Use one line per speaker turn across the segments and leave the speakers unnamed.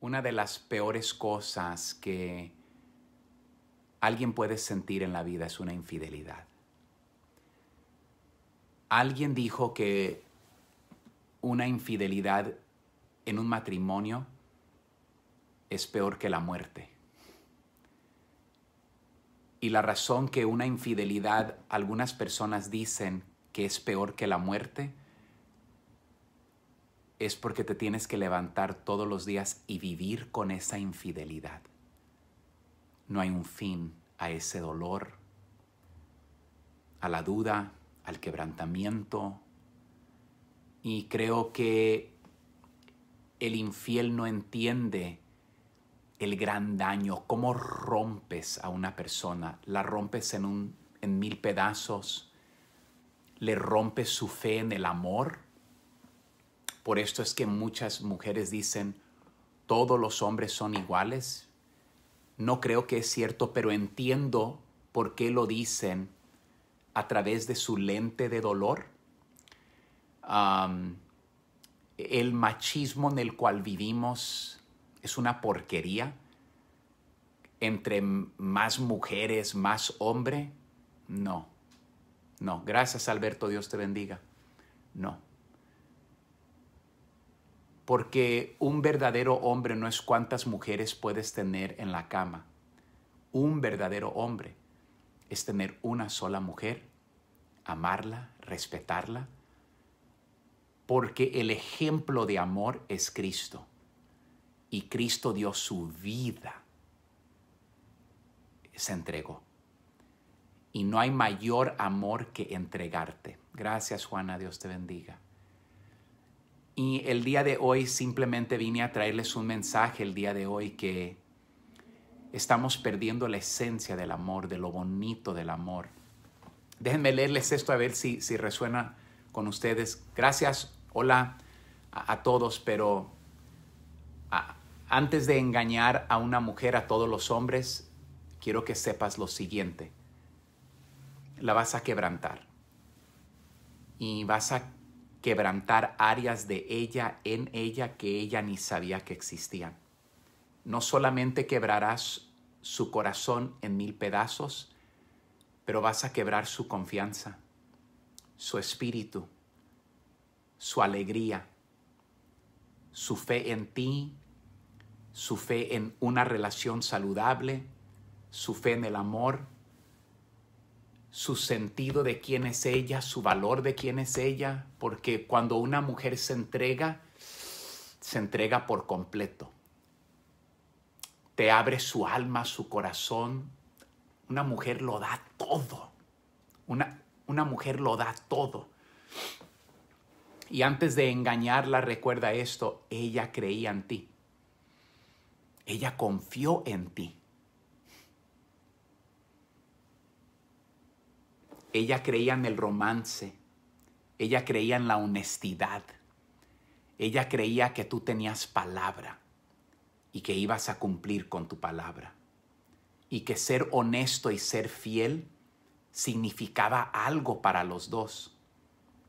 una de las peores cosas que alguien puede sentir en la vida es una infidelidad. Alguien dijo que una infidelidad en un matrimonio es peor que la muerte. Y la razón que una infidelidad algunas personas dicen que es peor que la muerte es porque te tienes que levantar todos los días y vivir con esa infidelidad. No hay un fin a ese dolor, a la duda, al quebrantamiento. Y creo que el infiel no entiende el gran daño, cómo rompes a una persona, la rompes en, un, en mil pedazos, le rompes su fe en el amor por esto es que muchas mujeres dicen, todos los hombres son iguales. No creo que es cierto, pero entiendo por qué lo dicen a través de su lente de dolor. el machismo en el cual vivimos es una porquería. Entre más mujeres, más hombre. No, no. Gracias Alberto, Dios te bendiga. No porque un verdadero hombre no es cuántas mujeres puedes tener en la cama. Un verdadero hombre es tener una sola mujer, amarla, respetarla, porque el ejemplo de amor es Cristo. Y Cristo dio su vida, se entregó. Y no hay mayor amor que entregarte. Gracias Juana, Dios te bendiga. Y el día de hoy simplemente vine a traerles un mensaje el día de hoy que estamos perdiendo la esencia del amor, de lo bonito del amor. Déjenme leerles esto a ver si, resuena con ustedes. Gracias, hola a, todos, pero antes de engañar a una mujer, a todos los hombres, quiero que sepas lo siguiente. La vas a quebrantar y vas a quebrantar áreas de ella en ella que ella ni sabía que existían. No solamente quebrarás su corazón en mil pedazos, pero vas a quebrar su confianza, su espíritu, su alegría, su fe en ti, su fe en una relación saludable, su fe en el amor, su sentido de quién es ella, su valor de quién es ella, porque cuando una mujer se entrega, se entrega por completo. Te abre su alma, su corazón. Una mujer lo da todo. Una, una mujer lo da todo. Y antes de engañarla, recuerda esto, ella creía en ti. Ella confió en ti. Ella creía en el romance. Ella creía en la honestidad. Ella creía que tú tenías palabra y que ibas a cumplir con tu palabra. Y que ser honesto y ser fiel significaba algo para los dos.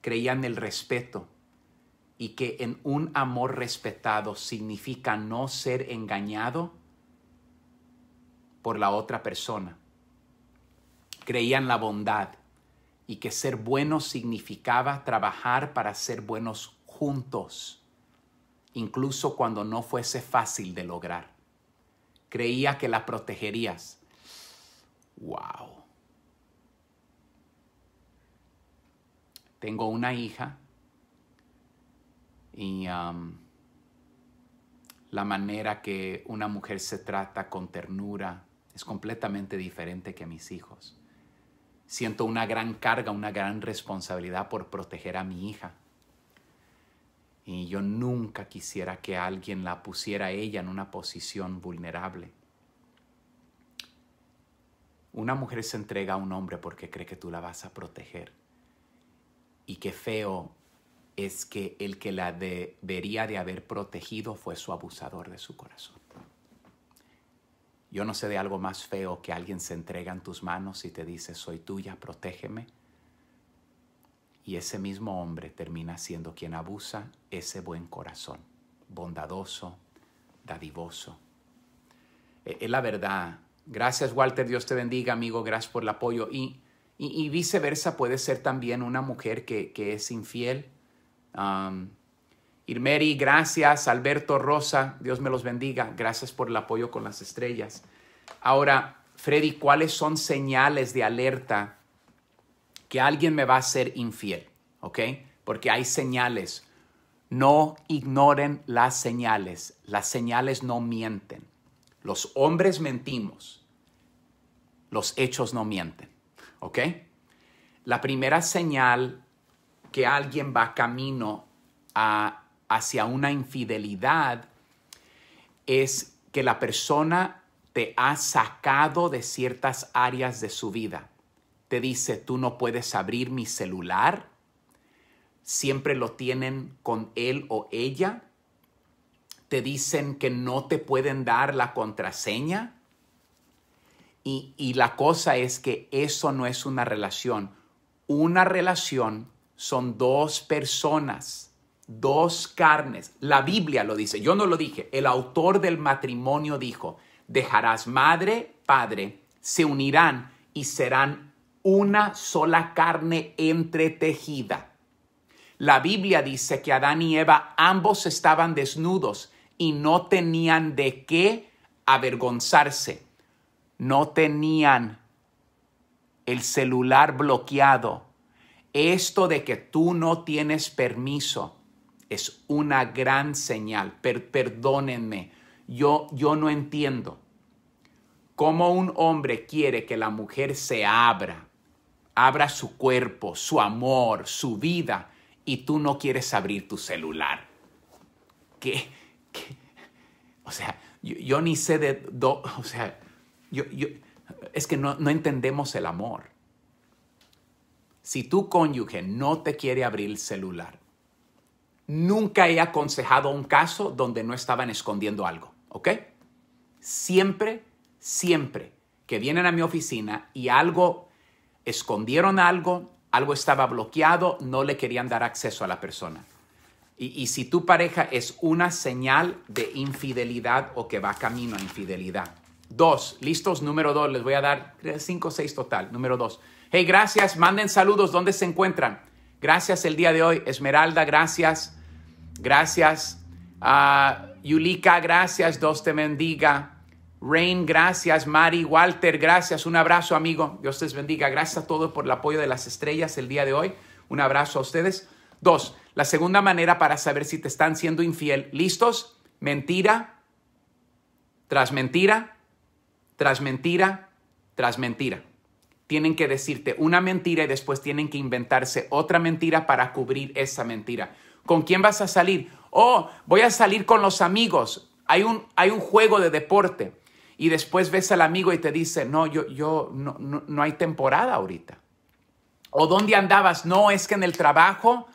Creían el respeto y que en un amor respetado significa no ser engañado por la otra persona. Creían la bondad y que ser buenos significaba trabajar para ser buenos juntos, incluso cuando no fuese fácil de lograr. Creía que la protegerías. ¡Wow! Tengo una hija y um, la manera que una mujer se trata con ternura es completamente diferente que a mis hijos. Siento una gran carga, una gran responsabilidad por proteger a mi hija. Y yo nunca quisiera que alguien la pusiera a ella en una posición vulnerable. Una mujer se entrega a un hombre porque cree que tú la vas a proteger. Y qué feo es que el que la debería de haber protegido fue su abusador de su corazón. Yo no sé de algo más feo que alguien se entrega en tus manos y te dice, soy tuya, protégeme. Y ese mismo hombre termina siendo quien abusa ese buen corazón, bondadoso, dadivoso. E, es la verdad. Gracias Walter, Dios te bendiga amigo, gracias por el apoyo. Y, y, viceversa puede ser también una mujer que, es infiel. Um, Irmeri, gracias. Alberto Rosa, Dios me los bendiga. Gracias por el apoyo con las estrellas. Ahora, Freddy, ¿cuáles son señales de alerta que alguien me va a ser infiel? ¿Ok? Porque hay señales. No ignoren las señales. Las señales no mienten. Los hombres mentimos. Los hechos no mienten. ¿Ok? La primera señal que alguien va camino a hacia una infidelidad es que la persona te ha sacado de ciertas áreas de su vida. Te dice, tú no puedes abrir mi celular. Siempre lo tienen con él o ella. Te dicen que no te pueden dar la contraseña. Y, y la cosa es que eso no es una relación. Una relación son dos personas dos carnes. La Biblia lo dice, yo no lo dije, el autor del matrimonio dijo, dejarás madre, padre, se unirán y serán una sola carne entretejida. La Biblia dice que Adán y Eva ambos estaban desnudos y no tenían de qué avergonzarse. No tenían el celular bloqueado. Esto de que tú no tienes permiso es una gran señal. perdónenme, yo, yo no entiendo cómo un hombre quiere que la mujer se abra, abra su cuerpo, su amor, su vida, y tú no quieres abrir tu celular. ¿Qué? O sea, yo, ni sé de... o sea, es que no, no entendemos el amor. Si tu cónyuge no te quiere abrir el celular, Nunca he aconsejado un caso donde no estaban escondiendo algo, ¿ok? Siempre, siempre que vienen a mi oficina y algo, escondieron algo, algo estaba bloqueado, no le querían dar acceso a la persona. Y, si tu pareja es una señal de infidelidad o que va camino a infidelidad. Dos, listos, número dos, les voy a dar cinco, o seis total, número dos. Hey, gracias, manden saludos, ¿dónde se encuentran? Gracias el día de hoy, Esmeralda, gracias. Gracias, a ah, Yulika, gracias, Dios te bendiga. Rain, gracias. Mari, Walter, gracias. Un abrazo, amigo. Dios te bendiga. Gracias a todos por el apoyo de las estrellas el día de hoy. Un abrazo a ustedes. Dos, la segunda manera para saber si te están siendo infiel. ¿Listos? Mentira, tras mentira, tras mentira, tras mentira. Tienen que decirte una mentira y después tienen que inventarse otra mentira para cubrir esa mentira. ¿Con quién vas a salir? Oh, voy a salir con los amigos. Hay un, hay un juego de deporte. Y después ves al amigo y te dice, no, yo, yo, no, no, no hay temporada ahorita. ¿O dónde andabas? No, es que en el trabajo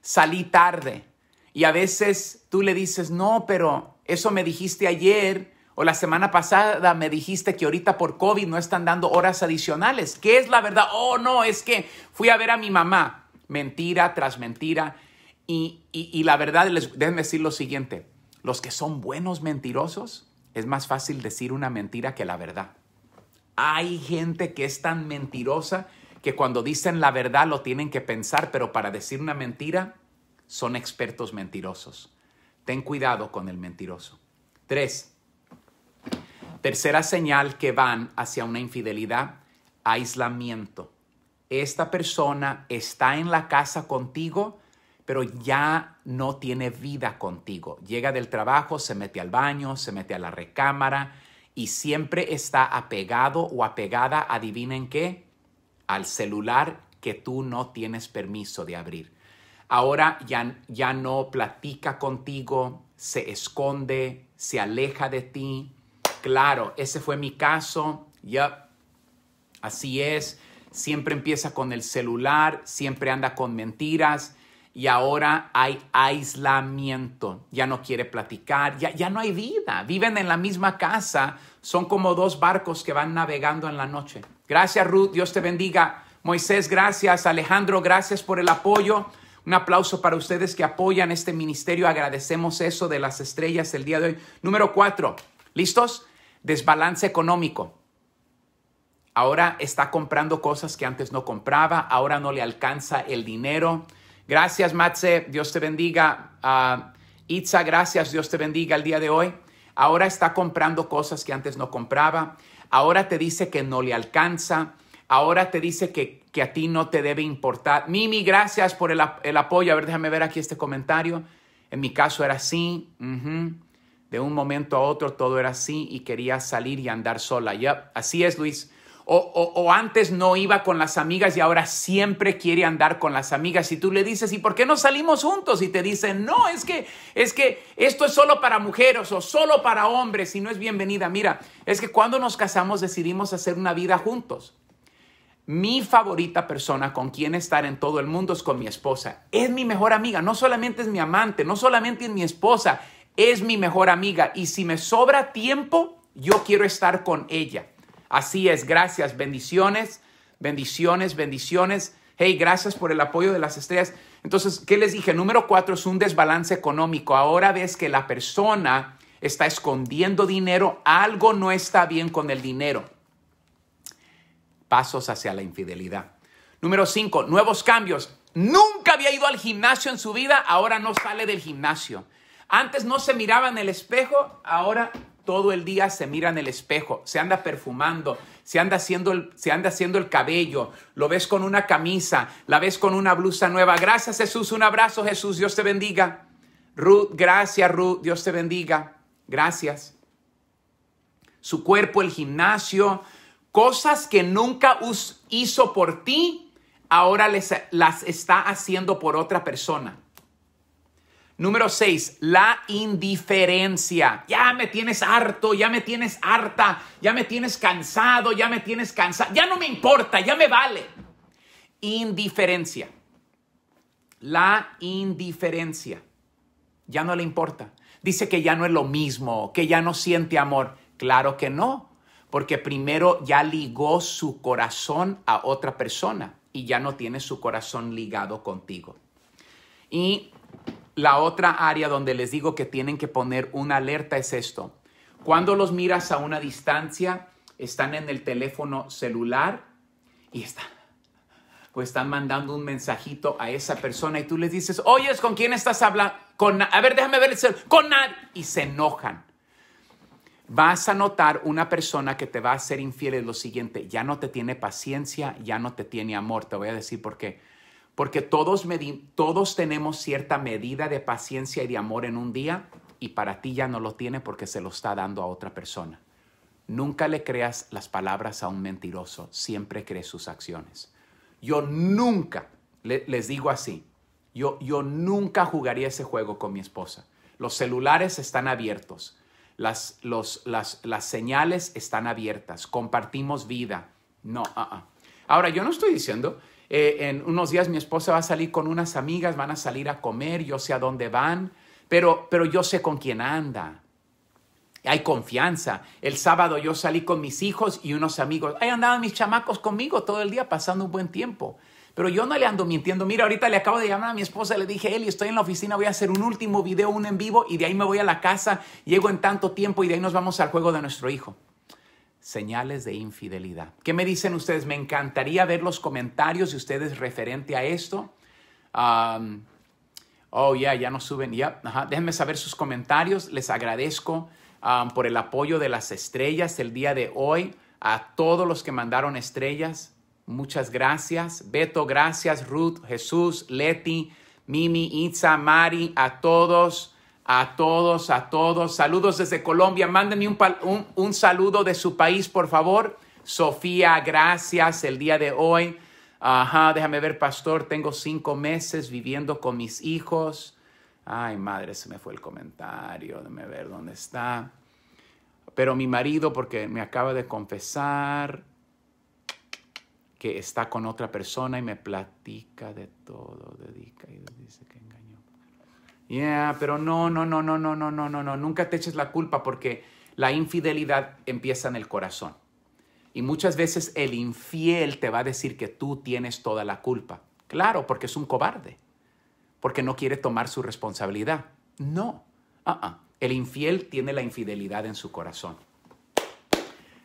salí tarde. Y a veces tú le dices, no, pero eso me dijiste ayer o la semana pasada me dijiste que ahorita por COVID no están dando horas adicionales. ¿Qué es la verdad? Oh, no, es que fui a ver a mi mamá. Mentira tras mentira. Y, la verdad, les, déjenme decir lo siguiente, los que son buenos mentirosos, es más fácil decir una mentira que la verdad. Hay gente que es tan mentirosa que cuando dicen la verdad lo tienen que pensar, pero para decir una mentira son expertos mentirosos. Ten cuidado con el mentiroso. Tres, tercera señal que van hacia una infidelidad, aislamiento. Esta persona está en la casa contigo, pero ya no tiene vida contigo. Llega del trabajo, se mete al baño, se mete a la recámara y siempre está apegado o apegada, adivinen qué, al celular que tú no tienes permiso de abrir. Ahora ya, ya no platica contigo, se esconde, se aleja de ti. Claro, ese fue mi caso. Ya Así es. Siempre empieza con el celular, siempre anda con mentiras y ahora hay aislamiento. Ya no quiere platicar, ya, no hay vida. Viven en la misma casa, son como dos barcos que van navegando en la noche. Gracias Ruth, Dios te bendiga. Moisés, gracias. Alejandro, gracias por el apoyo. Un aplauso para ustedes que apoyan este ministerio. Agradecemos eso de las estrellas el día de hoy. Número cuatro, ¿listos? Desbalance económico. Ahora está comprando cosas que antes no compraba, ahora no le alcanza el dinero Gracias, Matze. Dios te bendiga. Ah, Itza, gracias. Dios te bendiga el día de hoy. Ahora está comprando cosas que antes no compraba. Ahora te dice que no le alcanza. Ahora te dice que, que a ti no te debe importar. Mimi, gracias por el, apoyo. A ver, déjame ver aquí este comentario. En mi caso era así. De un momento a otro todo era así y quería salir y andar sola. Ya, Así es, Luis. O, antes no iba con las amigas y ahora siempre quiere andar con las amigas. Y tú le dices, ¿y por qué no salimos juntos? Y te dicen, no, es que, es que esto es solo para mujeres o solo para hombres y no es bienvenida. Mira, es que cuando nos casamos decidimos hacer una vida juntos. Mi favorita persona con quien estar en todo el mundo es con mi esposa. Es mi mejor amiga, no solamente es mi amante, no solamente es mi esposa, es mi mejor amiga. Y si me sobra tiempo, yo quiero estar con ella. Así es, gracias, bendiciones, bendiciones, bendiciones. Hey, gracias por el apoyo de las estrellas. Entonces, ¿qué les dije? Número cuatro es un desbalance económico. Ahora ves que la persona está escondiendo dinero, algo no está bien con el dinero. Pasos hacia la infidelidad. Número cinco, nuevos cambios. Nunca había ido al gimnasio en su vida, ahora no sale del gimnasio. Antes no se miraba en el espejo, ahora todo el día se mira en el espejo, se anda perfumando, se anda haciendo el, se anda haciendo el cabello, lo ves con una camisa, la ves con una blusa nueva. Gracias Jesús, un abrazo Jesús, Dios te bendiga. Ruth, gracias Ruth, Dios te bendiga. Gracias. Su cuerpo, el gimnasio, cosas que nunca hizo por ti, ahora les, las está haciendo por otra persona. Número 6, la indiferencia. Ya me tienes harto, ya me tienes harta, ya me tienes cansado, ya me tienes cansado, ya no me importa, ya me vale. Indiferencia. La indiferencia. Ya no le importa. Dice que ya no es lo mismo, que ya no siente amor. Claro que no, porque primero ya ligó su corazón a otra persona y ya no tiene su corazón ligado contigo. Y la otra área donde les digo que tienen que poner una alerta es esto. Cuando los miras a una distancia, están en el teléfono celular y están, o están mandando un mensajito a esa persona y tú les dices, oye, ¿con quién estás hablando? Con, a ver, déjame ver el celular. Con nadie. Y se enojan. Vas a notar una persona que te va a ser infiel es lo siguiente, ya no te tiene paciencia, ya no te tiene amor. Te voy a decir por qué. Porque todos, todos tenemos cierta medida de paciencia y de amor en un día y para ti ya no lo tiene porque se lo está dando a otra persona. Nunca le creas las palabras a un mentiroso, siempre crees sus acciones. Yo nunca, les digo así, yo, yo nunca jugaría ese juego con mi esposa. Los celulares están abiertos, las, señales están abiertas, compartimos vida. No, uh-uh. ahora yo no estoy diciendo eh, en unos días mi esposa va a salir con unas amigas, van a salir a comer, yo sé a dónde van, pero, pero yo sé con quién anda. Hay confianza. El sábado yo salí con mis hijos y unos amigos. Ahí andaban mis chamacos conmigo todo el día pasando un buen tiempo. Pero yo no le ando mintiendo. Mira, ahorita le acabo de llamar a mi esposa, le dije, Eli, estoy en la oficina, voy a hacer un último video, un en vivo, y de ahí me voy a la casa, llego en tanto tiempo y de ahí nos vamos al juego de nuestro hijo señales de infidelidad. ¿Qué me dicen ustedes? Me encantaría ver los comentarios de ustedes referente a esto. oh, ya, ya no suben. ya Déjenme saber sus comentarios. Les agradezco por el apoyo de las estrellas el día de hoy. A todos los que mandaron estrellas, muchas gracias. Beto, gracias. Ruth, Jesús, Leti, Mimi, Itza, Mari, a todos. A todos, a todos. Saludos desde Colombia. Mándenme un, saludo de su país, por favor. Sofía, gracias el día de hoy. Ajá, déjame ver, pastor. Tengo cinco meses viviendo con mis hijos. Ay, madre, se me fue el comentario. Déjame ver dónde está. Pero mi marido, porque me acaba de confesar que está con otra persona y me platica de todo, dedica y dice que engaña. Yeah, pero no, no, no, no, no, no, no, no, no. Nunca te eches la culpa porque la infidelidad empieza en el corazón. Y muchas veces el infiel te va a decir que tú tienes toda la culpa. Claro, porque es un cobarde, porque no quiere tomar su responsabilidad. No, uh-uh. el infiel tiene la infidelidad en su corazón.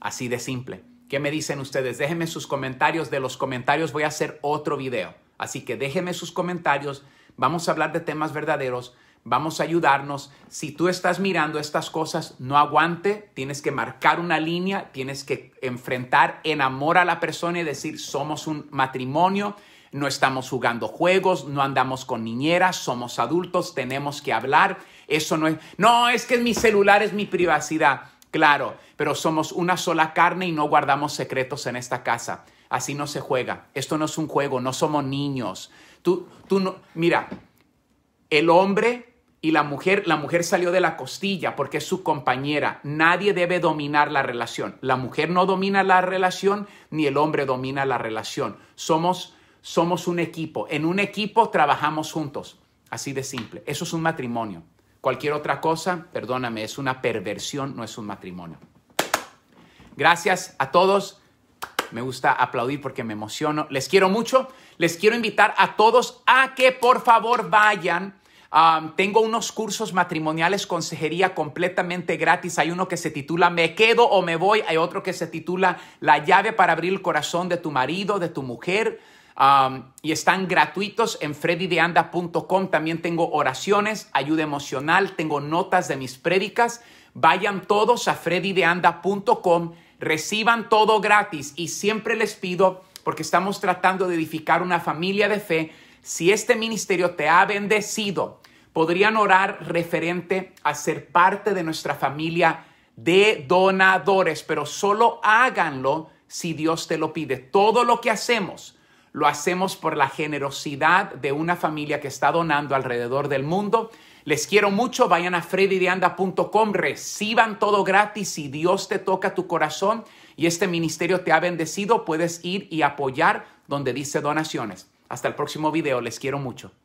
Así de simple. ¿Qué me dicen ustedes? Déjenme sus comentarios. De los comentarios voy a hacer otro video. Así que déjenme sus comentarios vamos a hablar de temas verdaderos, vamos a ayudarnos. Si tú estás mirando estas cosas, no aguante, tienes que marcar una línea, tienes que enfrentar en amor a la persona y decir, somos un matrimonio, no estamos jugando juegos, no andamos con niñeras, somos adultos, tenemos que hablar. Eso no es, no, es que mi celular es mi privacidad. Claro, pero somos una sola carne y no guardamos secretos en esta casa. Así no se juega. Esto no es un juego, no somos niños. Tú, tú no, mira, el hombre y la mujer, la mujer salió de la costilla porque es su compañera. Nadie debe dominar la relación. La mujer no domina la relación ni el hombre domina la relación. Somos somos un equipo. En un equipo trabajamos juntos. Así de simple. Eso es un matrimonio. Cualquier otra cosa, perdóname, es una perversión, no es un matrimonio. Gracias a todos me gusta aplaudir porque me emociono. Les quiero mucho. Les quiero invitar a todos a que por favor vayan. tengo unos cursos matrimoniales, consejería completamente gratis. Hay uno que se titula Me quedo o me voy. Hay otro que se titula La llave para abrir el corazón de tu marido, de tu mujer. y están gratuitos en freddydeanda.com. También tengo oraciones, ayuda emocional, tengo notas de mis prédicas. Vayan todos a freddydeanda.com Reciban todo gratis y siempre les pido, porque estamos tratando de edificar una familia de fe, si este ministerio te ha bendecido, podrían orar referente a ser parte de nuestra familia de donadores, pero solo háganlo si Dios te lo pide. Todo lo que hacemos lo hacemos por la generosidad de una familia que está donando alrededor del mundo les quiero mucho, vayan a freddydeanda.com, reciban todo gratis. y Dios te toca tu corazón y este ministerio te ha bendecido, puedes ir y apoyar donde dice donaciones. Hasta el próximo video, les quiero mucho.